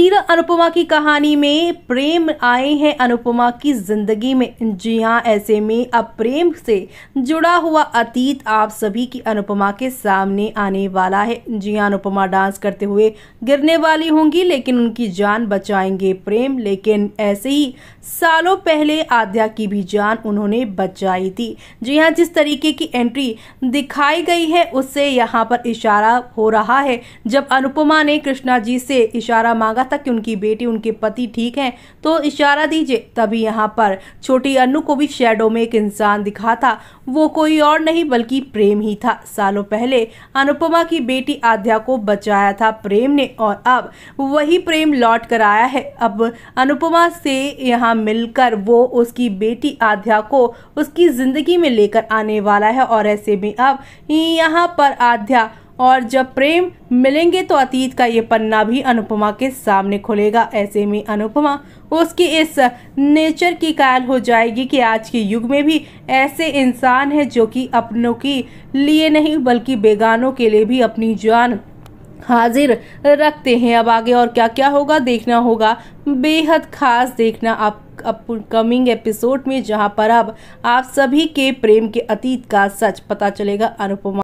सीरा अनुपमा की कहानी में प्रेम आए हैं अनुपमा की जिंदगी में जी हाँ ऐसे में अब प्रेम से जुड़ा हुआ अतीत आप सभी की अनुपमा के सामने आने वाला है जी हाँ अनुपमा डांस करते हुए गिरने वाली होंगी लेकिन उनकी जान बचाएंगे प्रेम लेकिन ऐसे ही सालों पहले आद्या की भी जान उन्होंने बचाई थी जी हाँ जिस तरीके की एंट्री दिखाई गई है उससे यहाँ पर इशारा हो रहा है जब अनुपमा ने कृष्णा जी से इशारा मांगा था कि उनकी बेटी उनके पति ठीक हैं तो इशारा दीजिए तभी यहाँ पर छोटी अनु को भी शेडो में एक इंसान दिखा था वो कोई और नहीं बल्कि प्रेम ही था सालों पहले अनुपमा की बेटी आध्या को बचाया था प्रेम ने और अब वही प्रेम लौट कर आया है अब अनुपमा से यहाँ मिलकर वो उसकी बेटी आध्या को उसकी ज़िंदगी में लेकर आने वाला है और ऐसे में अब यहाँ पर आध्या और जब प्रेम मिलेंगे तो अतीत का ये पन्ना भी अनुपमा के सामने खुलेगा ऐसे में अनुपमा उसकी इस नेचर की कायल हो जाएगी कि आज के युग में भी ऐसे इंसान हैं जो कि अपनों की लिए नहीं बल्कि बेगानों के लिए भी अपनी जान हाजिर रखते हैं अब आगे और क्या क्या होगा देखना होगा बेहद खास देखना आप अपकमिंग एपिसोड में जहां पर अब आप सभी के प्रेम के अतीत का सच पता चलेगा अनुपमा